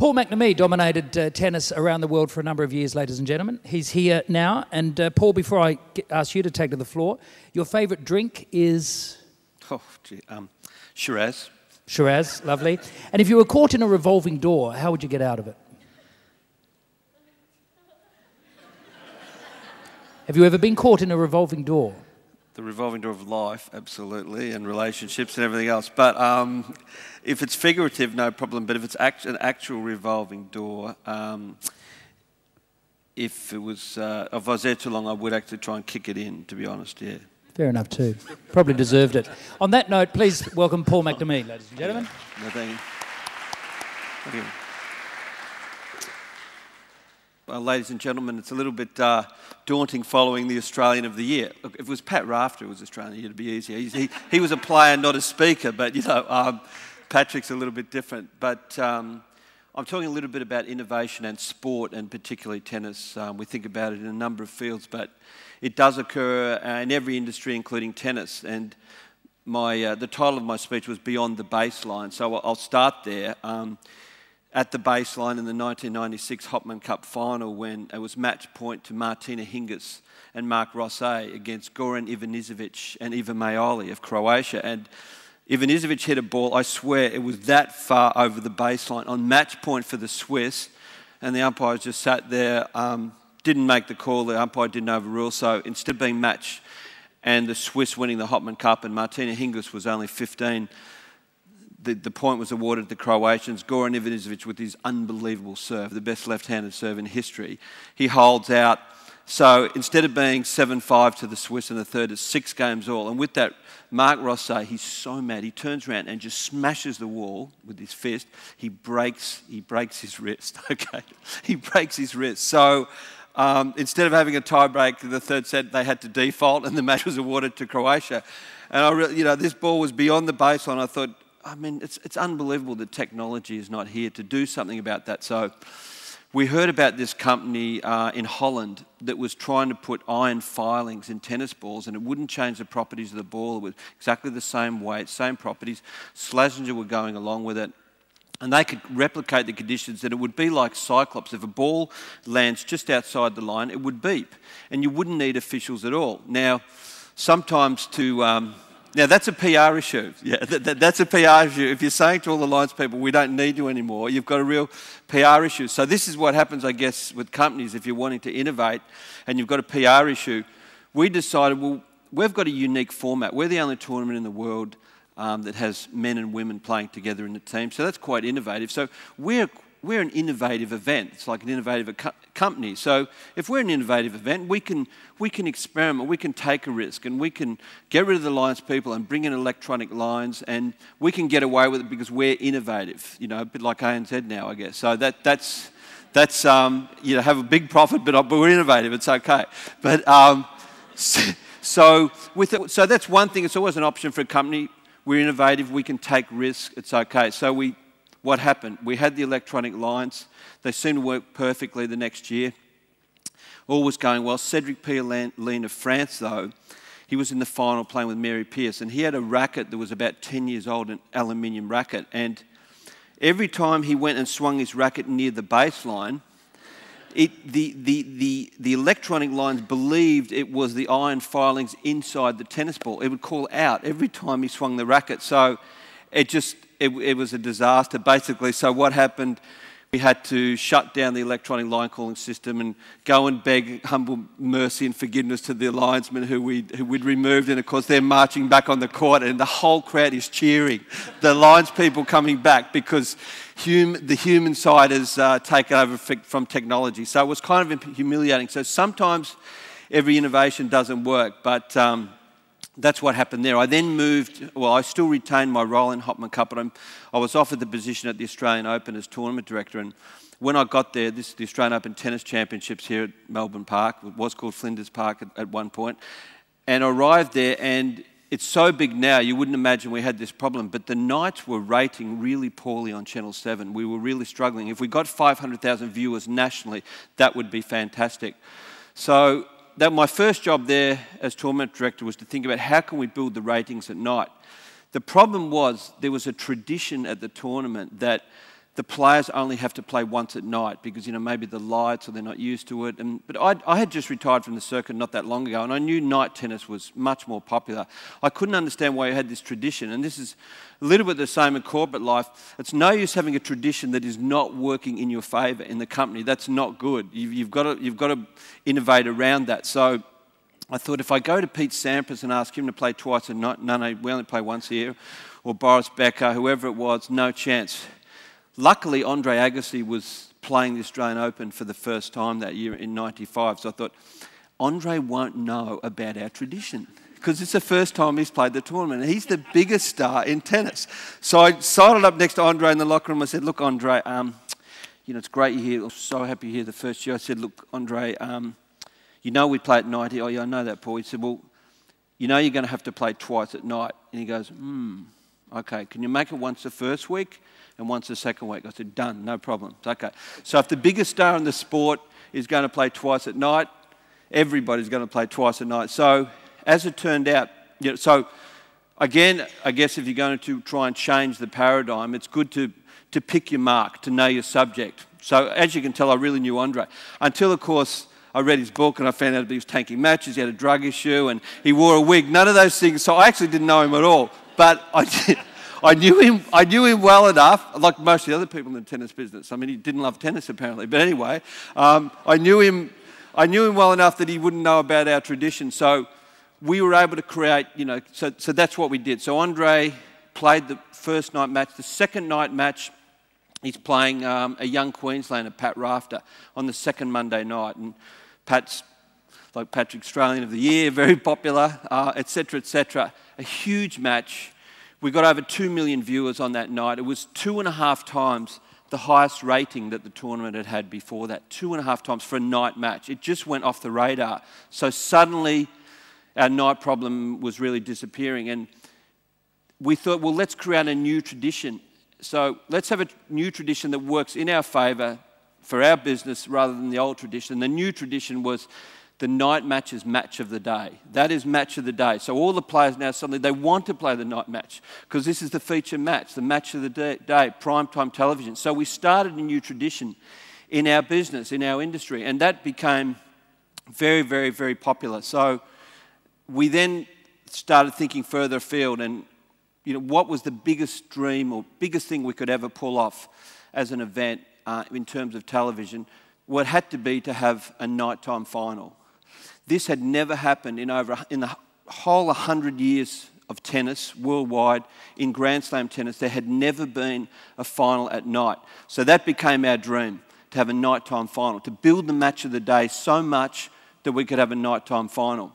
Paul McNamee dominated uh, tennis around the world for a number of years, ladies and gentlemen. He's here now. And uh, Paul, before I get, ask you to take to the floor, your favourite drink is? Oh, gee, um, Shiraz. Shiraz, lovely. And if you were caught in a revolving door, how would you get out of it? Have you ever been caught in a revolving door? the revolving door of life, absolutely, and relationships and everything else. But um, if it's figurative, no problem. But if it's act an actual revolving door, um, if it was, uh, if I was there too long, I would actually try and kick it in. To be honest, yeah. Fair enough too. Probably deserved it. On that note, please welcome Paul McNamee, ladies and gentlemen. No, thank you. Thank you. Well, uh, ladies and gentlemen, it's a little bit uh, daunting following the Australian of the Year. Look, if it was Pat Rafter who was Australian Year, it'd be easier. He, he was a player, not a speaker, but you know, um, Patrick's a little bit different. But um, I'm talking a little bit about innovation and sport, and particularly tennis. Um, we think about it in a number of fields, but it does occur uh, in every industry, including tennis. And my, uh, the title of my speech was Beyond the Baseline, so I'll start there. Um, at the baseline in the 1996 Hopman Cup final when it was match point to Martina Hingis and Mark Rosset against Goran Ivanisevic and Ivan Majoli of Croatia. And Ivanisevic hit a ball, I swear it was that far over the baseline on match point for the Swiss. And the umpires just sat there, um, didn't make the call, the umpire didn't overrule. So instead of being match and the Swiss winning the Hopman Cup and Martina Hingis was only 15 the, the point was awarded to the Croatians. Goran Ivanisevic, with his unbelievable serve, the best left handed serve in history, he holds out. So instead of being 7 5 to the Swiss in the third, it's six games all. And with that, Mark Rosse, he's so mad. He turns around and just smashes the wall with his fist. He breaks, he breaks his wrist, okay? He breaks his wrist. So um, instead of having a tiebreak, the third set, they had to default and the match was awarded to Croatia. And I, you know, this ball was beyond the baseline. I thought, I mean, it's, it's unbelievable that technology is not here to do something about that. So we heard about this company uh, in Holland that was trying to put iron filings in tennis balls and it wouldn't change the properties of the ball. It was exactly the same weight, same properties. Slazenger were going along with it. And they could replicate the conditions that it would be like Cyclops. If a ball lands just outside the line, it would beep. And you wouldn't need officials at all. Now, sometimes to... Um, now, that's a PR issue. Yeah, that, that, that's a PR issue. If you're saying to all the Lions people, we don't need you anymore, you've got a real PR issue. So, this is what happens, I guess, with companies if you're wanting to innovate and you've got a PR issue. We decided, well, we've got a unique format. We're the only tournament in the world um, that has men and women playing together in the team. So, that's quite innovative. So, we're we're an innovative event. It's like an innovative co company. So if we're an innovative event, we can, we can experiment, we can take a risk, and we can get rid of the lines people and bring in electronic lines, and we can get away with it because we're innovative. You know, a bit like ANZ now, I guess. So that, that's, that's um, you know, have a big profit, but, uh, but we're innovative. It's okay. But um, so, with it, so that's one thing. It's always an option for a company. We're innovative. We can take risk. It's okay. So we what happened? We had the electronic lines, they seemed to work perfectly the next year. All was going well. Cedric Pierlin of France, though, he was in the final playing with Mary Pierce, and he had a racket that was about 10 years old, an aluminium racket. And every time he went and swung his racket near the baseline, it, the, the, the, the electronic lines believed it was the iron filings inside the tennis ball. It would call out every time he swung the racket. So it just, it, it was a disaster, basically. So what happened? We had to shut down the electronic line calling system and go and beg humble mercy and forgiveness to the linesmen who, we, who we'd removed. And of course, they're marching back on the court, and the whole crowd is cheering. the lines people coming back because hum, the human side has uh, taken over from technology. So it was kind of humiliating. So sometimes every innovation doesn't work, but. Um, that's what happened there. I then moved, well, I still retained my role in Hopman Cup, but I'm, i was offered the position at the Australian Open as tournament director. And when I got there, this the Australian Open Tennis Championships here at Melbourne Park, it was called Flinders Park at, at one point, and I arrived there and it's so big now, you wouldn't imagine we had this problem, but the nights were rating really poorly on Channel 7. We were really struggling. If we got 500,000 viewers nationally, that would be fantastic. So that my first job there as tournament director was to think about how can we build the ratings at night. The problem was there was a tradition at the tournament that the players only have to play once at night because you know maybe the lights or they're not used to it. And but I, I had just retired from the circuit not that long ago, and I knew night tennis was much more popular. I couldn't understand why you had this tradition, and this is a little bit the same in corporate life. It's no use having a tradition that is not working in your favour in the company. That's not good. You've, you've got to you've got to innovate around that. So. I thought if I go to Pete Sampras and ask him to play twice a night, no, no, we only play once a year, or Boris Becker, whoever it was, no chance. Luckily, Andre Agassi was playing the Australian Open for the first time that year in 95. So I thought, Andre won't know about our tradition because it's the first time he's played the tournament. He's the biggest star in tennis. So I sidled up next to Andre in the locker room. I said, Look, Andre, um, you know, it's great you're here. I'm so happy you're here the first year. I said, Look, Andre, um, you know we play at 90. Oh, yeah, I know that, Paul. He said, Well, you know you're going to have to play twice at night. And he goes, Hmm, okay, can you make it once the first week? And once the second week, I said, done, no problems. Okay. So if the biggest star in the sport is going to play twice at night, everybody's going to play twice at night. So as it turned out, you know, so again, I guess if you're going to try and change the paradigm, it's good to, to pick your mark, to know your subject. So as you can tell, I really knew Andre. Until, of course, I read his book and I found out that he was tanking matches, he had a drug issue, and he wore a wig, none of those things. So I actually didn't know him at all. But I did. I knew him, I knew him well enough, like most of the other people in the tennis business. I mean, he didn't love tennis apparently, but anyway, um, I, knew him, I knew him well enough that he wouldn't know about our tradition. So we were able to create, you know, so, so that's what we did. So Andre played the first night match. The second night match, he's playing um, a young Queenslander, Pat Rafter, on the second Monday night. And Pat's like Patrick Australian of the Year, very popular, etc., uh, etc. Et a huge match. We got over 2 million viewers on that night. It was two and a half times the highest rating that the tournament had had before that. Two and a half times for a night match. It just went off the radar. So suddenly, our night problem was really disappearing. And we thought, well, let's create a new tradition. So let's have a new tradition that works in our favour for our business rather than the old tradition. The new tradition was the night match is match of the day. That is match of the day. So all the players now suddenly they want to play the night match because this is the feature match, the match of the day, day prime time television. So we started a new tradition in our business, in our industry, and that became very, very, very popular. So we then started thinking further afield and you know what was the biggest dream or biggest thing we could ever pull off as an event uh, in terms of television. What well, had to be to have a nighttime final this had never happened in over in the whole 100 years of tennis worldwide in Grand Slam tennis. There had never been a final at night. So that became our dream to have a nighttime final, to build the match of the day so much that we could have a nighttime final.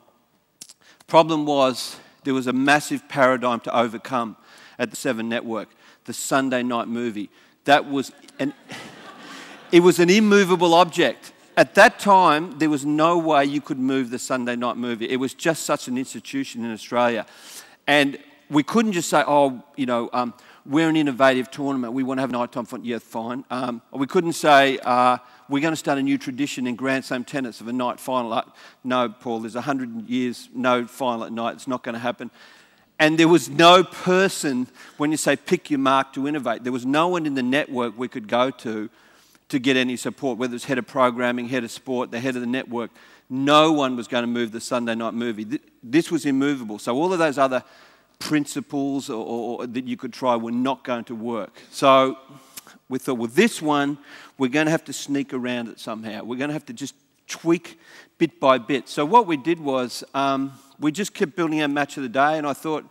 Problem was, there was a massive paradigm to overcome at the Seven Network, the Sunday night movie. That was an, it was an immovable object. At that time, there was no way you could move the Sunday night movie. It was just such an institution in Australia. And we couldn't just say, oh, you know, um, we're an innovative tournament. We want to have nighttime fun. Yeah, fine. Um, we couldn't say, uh, we're going to start a new tradition in Grand Slam tennis of a night final. Uh, no, Paul, there's 100 years, no final at night. It's not going to happen. And there was no person, when you say pick your mark to innovate, there was no one in the network we could go to to get any support, whether it's head of programming, head of sport, the head of the network. No one was going to move the Sunday night movie. This was immovable. So all of those other principles or, or, that you could try were not going to work. So we thought, well, this one, we're going to have to sneak around it somehow. We're going to have to just tweak bit by bit. So what we did was um, we just kept building our match of the day, and I thought,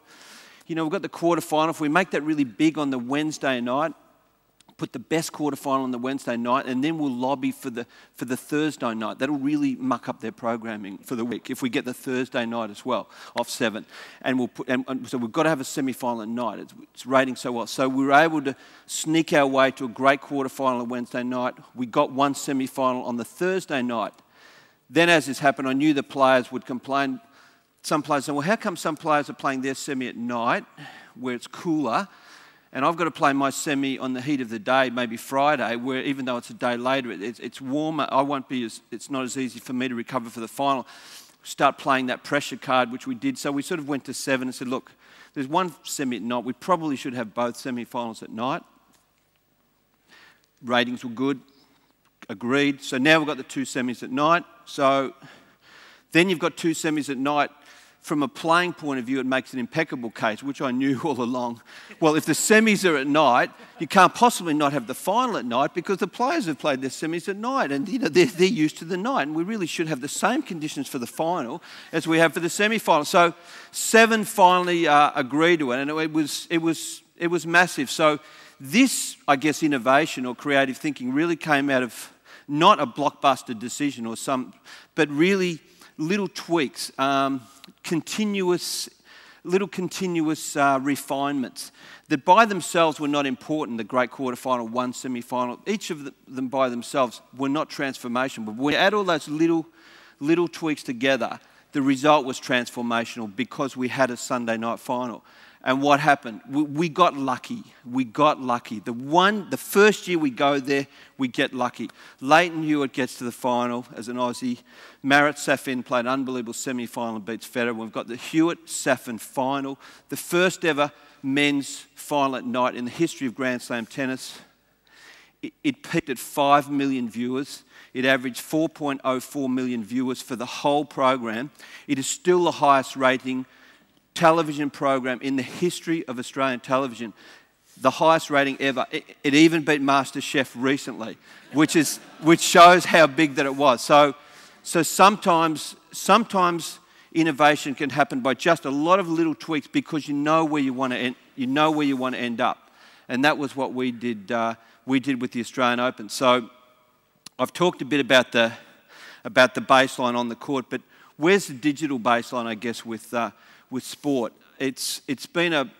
you know, we've got the quarterfinal. If we make that really big on the Wednesday night, put the best quarterfinal on the Wednesday night, and then we'll lobby for the, for the Thursday night. That'll really muck up their programming for the week if we get the Thursday night as well off seven. And we'll put, and, and so we've got to have a semi-final at night. It's, it's, rating so well. So we were able to sneak our way to a great quarterfinal on Wednesday night. We got one semi-final on the Thursday night. Then, as this happened, I knew the players would complain. Some players said, "Well, how come some players are playing their semi at night, where it's cooler?" and I've got to play my semi on the heat of the day, maybe Friday, where even though it's a day later, it's, it's warmer. I won't be as, it's not as easy for me to recover for the final. Start playing that pressure card, which we did. So we sort of went to seven and said, look, there's one semi at night. We probably should have both semi-finals at night. Ratings were good. Agreed. So now we've got the two semis at night. So then you've got two semis at night from a playing point of view, it makes an impeccable case, which I knew all along. Well, if the semis are at night, you can't possibly not have the final at night because the players have played their semis at night and you know, they're, they're used to the night. And we really should have the same conditions for the final as we have for the semi final. So, seven finally uh, agreed to it, and it was, it, was, it was massive. So, this, I guess, innovation or creative thinking really came out of not a blockbuster decision or some, but really little tweaks, um, continuous, little continuous uh, refinements that by themselves were not important. The great quarterfinal, one semi-final, each of them by themselves were not transformation. But when you add all those little, little tweaks together, the result was transformational because we had a Sunday night final. And what happened? We, we, got lucky. We got lucky. The one, the first year we go there, we get lucky. Leighton Hewitt gets to the final as an Aussie. Marat Safin played an unbelievable semi-final and beats Federer. We've got the Hewitt-Safin final, the first ever men's final at night in the history of Grand Slam tennis. It, it peaked at 5 million viewers. It averaged 4.04 million viewers for the whole program. It is still the highest rating television program in the history of Australian television. The highest rating ever. It, it even beat MasterChef recently, which, is, which shows how big that it was. So, so sometimes, sometimes innovation can happen by just a lot of little tweaks because you know where you want to end, you know where you want to end up. And that was what we did, uh, we did with the Australian Open. So I've talked a bit about the, about the baseline on the court, but where's the digital baseline, I guess, with, uh, with sport. It's, it's been a,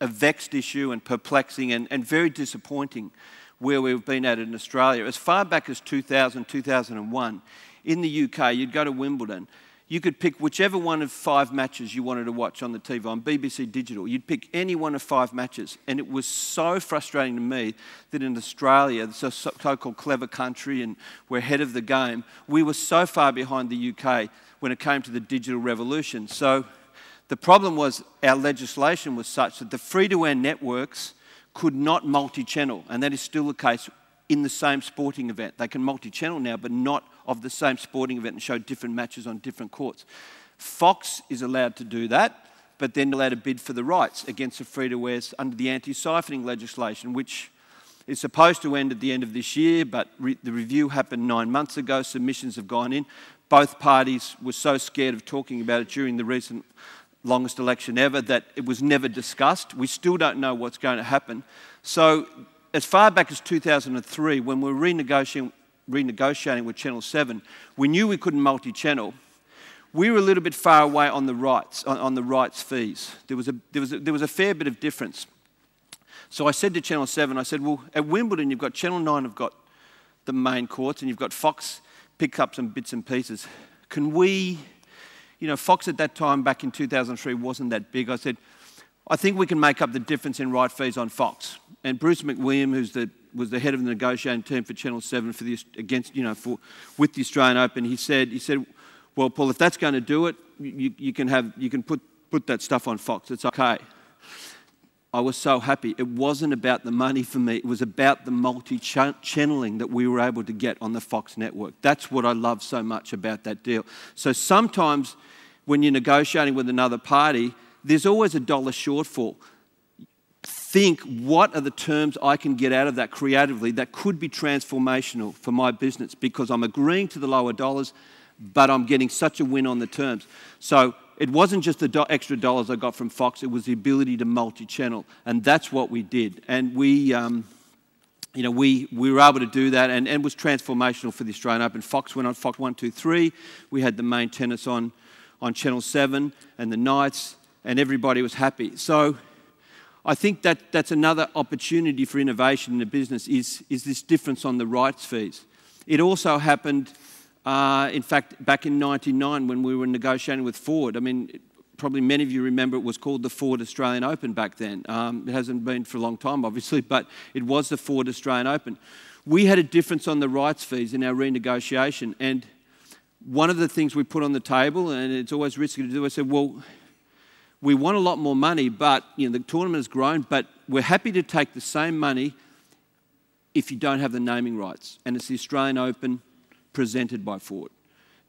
a vexed issue and perplexing and, and very disappointing where we've been at in Australia. As far back as 2000, 2001, in the UK, you'd go to Wimbledon. You could pick whichever one of five matches you wanted to watch on the TV, on BBC Digital. You'd pick any one of five matches. And it was so frustrating to me that in Australia, this so called clever country and we're ahead of the game, we were so far behind the UK when it came to the digital revolution. So the problem was our legislation was such that the free to air networks could not multi channel, and that is still the case in the same sporting event. They can multi channel now, but not of the same sporting event and show different matches on different courts. Fox is allowed to do that, but then allowed to bid for the rights against the free to airs under the anti siphoning legislation, which is supposed to end at the end of this year, but re the review happened nine months ago. Submissions have gone in. Both parties were so scared of talking about it during the recent longest election ever, that it was never discussed. We still don't know what's going to happen. So, as far back as 2003, when we were renegotiating, renegotiating with Channel 7, we knew we couldn't multi channel. We were a little bit far away on the rights, on, on the rights fees. There was, a, there, was a, there was a fair bit of difference. So I said to Channel 7, I said, well, at Wimbledon, you've got Channel 9 have got the main courts and you've got Fox pickups up some bits and pieces. Can we you know, Fox at that time back in 2003 wasn't that big. I said, I think we can make up the difference in right fees on Fox. And Bruce McWilliam, who's the was the head of the negotiating team for Channel Seven for the against you know for with the Australian Open. He said he said, well, Paul, if that's going to do it, you, you can have you can put put that stuff on Fox. It's okay. I was so happy. It wasn't about the money for me, it was about the multi channeling that we were able to get on the Fox network. That's what I love so much about that deal. So sometimes when you're negotiating with another party, there's always a dollar shortfall. Think what are the terms I can get out of that creatively that could be transformational for my business because I'm agreeing to the lower dollars, but I'm getting such a win on the terms. So it wasn't just the do extra dollars I got from Fox, it was the ability to multi-channel. And that's what we did. And we, um, you know, we, we were able to do that and, and it was transformational for the Australian Open. Fox went on Fox 1, 2, 3. We had the main tennis on, on Channel 7 and the Knights and everybody was happy. So I think that that's another opportunity for innovation in the business is, is this difference on the rights fees. It also happened uh, in fact, back in 99, when we were negotiating with Ford, I mean, probably many of you remember it was called the Ford Australian Open back then. Um, it hasn't been for a long time, obviously, but it was the Ford Australian Open. We had a difference on the rights fees in our renegotiation, and one of the things we put on the table, and it's always risky to do, I said, well, we want a lot more money, but you know the tournament has grown, but we're happy to take the same money if you don't have the naming rights. And it's the Australian Open presented by Ford.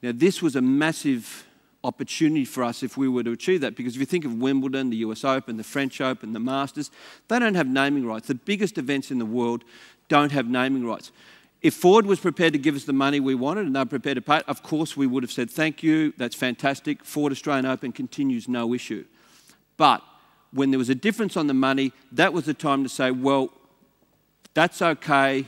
Now, this was a massive opportunity for us if we were to achieve that. Because if you think of Wimbledon, the US Open, the French Open, the Masters, they don't have naming rights. The biggest events in the world don't have naming rights. If Ford was prepared to give us the money we wanted and they were prepared to pay, of course we would have said, thank you, that's fantastic. Ford Australian Open continues, no issue. But when there was a difference on the money, that was the time to say, well, that's okay,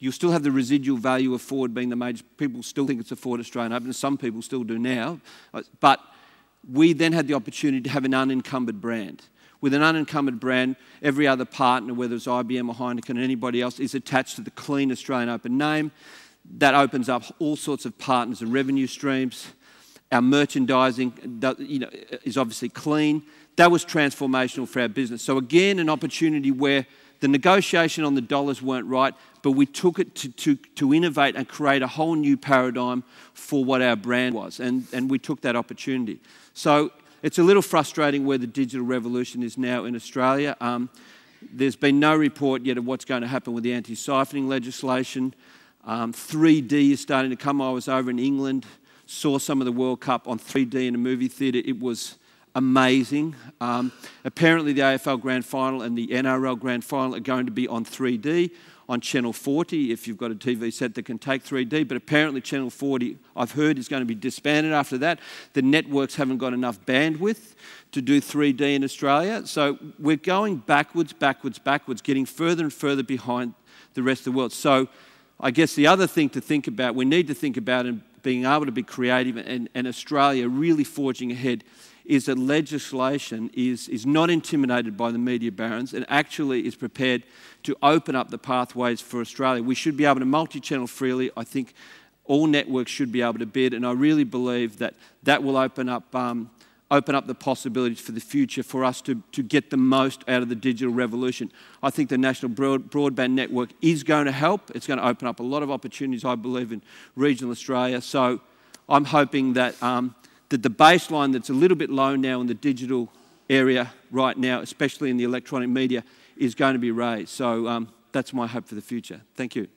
you still have the residual value of Ford being the major. People still think it's a Ford Australian Open, some people still do now. Uh, but we then had the opportunity to have an unencumbered brand. With an unencumbered brand, every other partner, whether it's IBM or Heineken or anybody else, is attached to the clean Australian Open name. That opens up all sorts of partners and revenue streams. Our merchandising uh, you know, is obviously clean. That was transformational for our business. So, again, an opportunity where the negotiation on the dollars weren't right, but we took it to, to, to innovate and create a whole new paradigm for what our brand was. And, and we took that opportunity. So it's a little frustrating where the digital revolution is now in Australia. Um, there's been no report yet of what's going to happen with the anti siphoning legislation. Um, 3D is starting to come. I was over in England, saw some of the World Cup on 3D in a movie theatre. It was amazing. Um, apparently, the AFL Grand Final and the NRL Grand Final are going to be on 3D on Channel 40 if you've got a TV set that can take 3D. But apparently, Channel 40, I've heard, is going to be disbanded after that. The networks haven't got enough bandwidth to do 3D in Australia. So we're going backwards, backwards, backwards, getting further and further behind the rest of the world. So I guess the other thing to think about, we need to think about and being able to be creative and, and Australia really forging ahead is that legislation is, is not intimidated by the media barons and actually is prepared to open up the pathways for Australia. We should be able to multi channel freely. I think all networks should be able to bid, and I really believe that that will open up. Um, open up the possibilities for the future for us to, to get the most out of the digital revolution. I think the National Broad, Broadband Network is going to help. It's going to open up a lot of opportunities, I believe, in regional Australia. So I'm hoping that um, that the baseline that's a little bit low now in the digital area right now, especially in the electronic media, is going to be raised. So um, that's my hope for the future. Thank you.